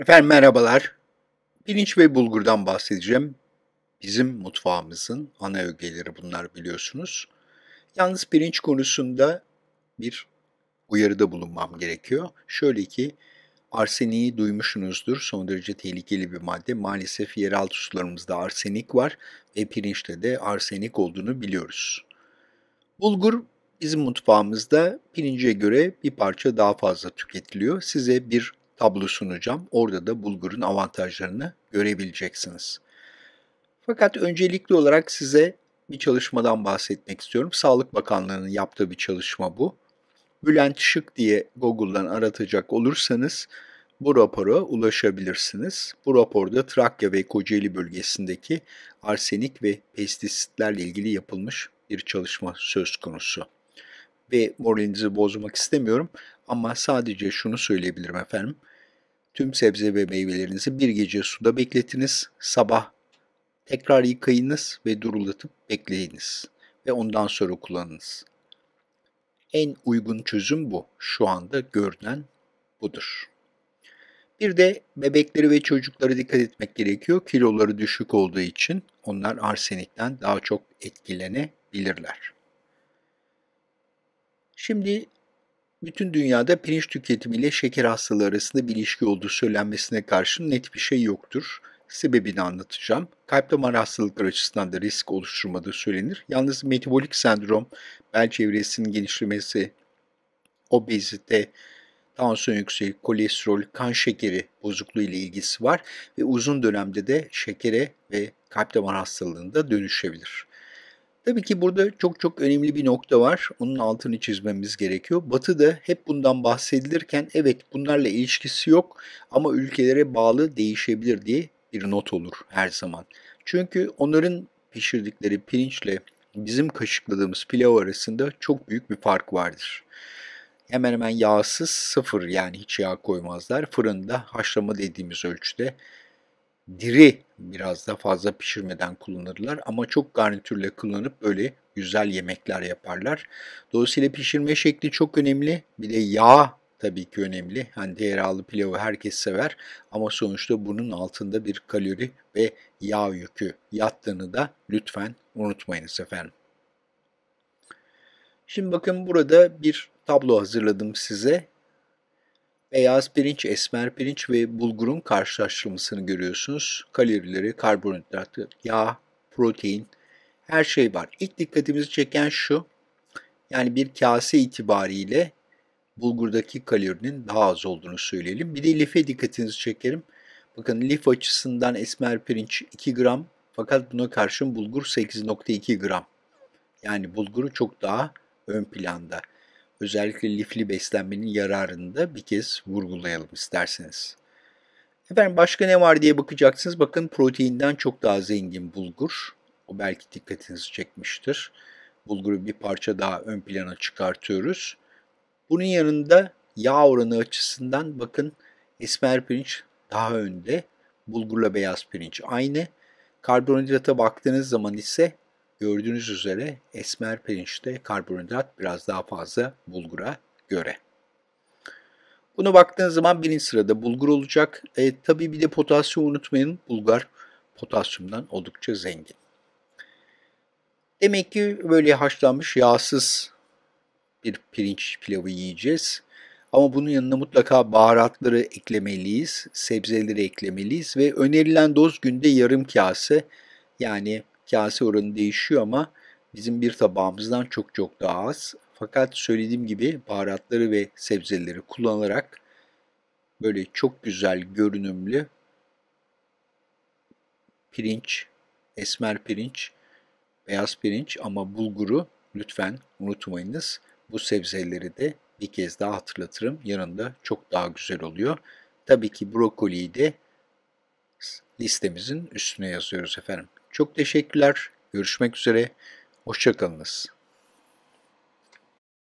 Efendim merhabalar. Pirinç ve bulgurdan bahsedeceğim. Bizim mutfağımızın ana ögeleri bunlar biliyorsunuz. Yalnız pirinç konusunda bir uyarıda bulunmam gerekiyor. Şöyle ki arseniği duymuşsunuzdur. Son derece tehlikeli bir madde. Maalesef yeraltı sularımızda arsenik var ve pirinçte de arsenik olduğunu biliyoruz. Bulgur bizim mutfağımızda pirince göre bir parça daha fazla tüketiliyor. Size bir tablo sunacağım. Orada da Bulgur'un avantajlarını görebileceksiniz. Fakat öncelikli olarak size bir çalışmadan bahsetmek istiyorum. Sağlık Bakanlığı'nın yaptığı bir çalışma bu. Bülent Şık diye Google'dan aratacak olursanız bu rapora ulaşabilirsiniz. Bu raporda Trakya ve Kocaeli bölgesindeki arsenik ve pestisitlerle ilgili yapılmış bir çalışma söz konusu. Ve moralinizi bozmak istemiyorum ama sadece şunu söyleyebilirim efendim. Tüm sebze ve meyvelerinizi bir gece suda bekletiniz. Sabah tekrar yıkayınız ve durulatıp bekleyiniz ve ondan sonra kullanınız. En uygun çözüm bu. Şu anda görünen budur. Bir de bebekleri ve çocukları dikkat etmek gerekiyor. Kiloları düşük olduğu için onlar arsenikten daha çok etkilenebilirler. Şimdi bütün dünyada pirinç tüketimiyle şeker hastalığı arasında bir ilişki olduğu söylenmesine karşın net bir şey yoktur. Sebebini anlatacağım. Kalp damar hastalıkları açısından da risk oluşturmadığı söylenir. Yalnız metabolik sendrom, bel çevresinin genişlemesi, obezite, tansiyon yükseği, kolesterol, kan şekeri bozukluğu ile ilgisi var ve uzun dönemde de şekere ve kalp damar hastalığında dönüşebilir. Tabii ki burada çok çok önemli bir nokta var. Onun altını çizmemiz gerekiyor. Batı'da hep bundan bahsedilirken evet bunlarla ilişkisi yok ama ülkelere bağlı değişebilir diye bir not olur her zaman. Çünkü onların pişirdikleri pirinçle bizim kaşıkladığımız pilav arasında çok büyük bir fark vardır. Hemen hemen yağsız sıfır yani hiç yağ koymazlar. Fırında haşlama dediğimiz ölçüde diri biraz da fazla pişirmeden kullanırlar ama çok garnitürle kullanıp böyle güzel yemekler yaparlar. Dolayısıyla pişirme şekli çok önemli. Bir de yağ tabii ki önemli. Hani tereyağlı pilavı herkes sever ama sonuçta bunun altında bir kalori ve yağ yükü yattığını da lütfen unutmayınız efendim. Şimdi bakın burada bir tablo hazırladım size. Beyaz pirinç, esmer pirinç ve bulgurun karşılaştırmasını görüyorsunuz. Kalorileri, karbonhidratı, yağ, protein her şey var. İlk dikkatimizi çeken şu. Yani bir kase itibariyle bulgurdaki kalorinin daha az olduğunu söyleyelim. Bir de life dikkatinizi çekerim. Bakın lif açısından esmer pirinç 2 gram fakat buna karşın bulgur 8.2 gram. Yani bulguru çok daha ön planda özellikle lifli beslenmenin yararını da bir kez vurgulayalım isterseniz. Efendim başka ne var diye bakacaksınız. Bakın proteinden çok daha zengin bulgur. O belki dikkatinizi çekmiştir. Bulguru bir parça daha ön plana çıkartıyoruz. Bunun yanında yağ oranı açısından bakın esmer pirinç daha önde. Bulgurla beyaz pirinç aynı. Karbonhidrata baktığınız zaman ise Gördüğünüz üzere esmer pirinçte karbonhidrat biraz daha fazla bulgura göre. Buna baktığınız zaman birinci sırada bulgur olacak. E, tabii bir de potasyum unutmayın. Bulgar potasyumdan oldukça zengin. Demek ki böyle haşlanmış yağsız bir pirinç pilavı yiyeceğiz. Ama bunun yanında mutlaka baharatları eklemeliyiz, sebzeleri eklemeliyiz ve önerilen doz günde yarım kase yani kase oranı değişiyor ama bizim bir tabağımızdan çok çok daha az. Fakat söylediğim gibi baharatları ve sebzeleri kullanarak böyle çok güzel görünümlü pirinç, esmer pirinç, beyaz pirinç ama bulguru lütfen unutmayınız. Bu sebzeleri de bir kez daha hatırlatırım. Yanında çok daha güzel oluyor. Tabii ki brokoliyi de listemizin üstüne yazıyoruz efendim. Çok teşekkürler. Görüşmek üzere. Hoşçakalınız.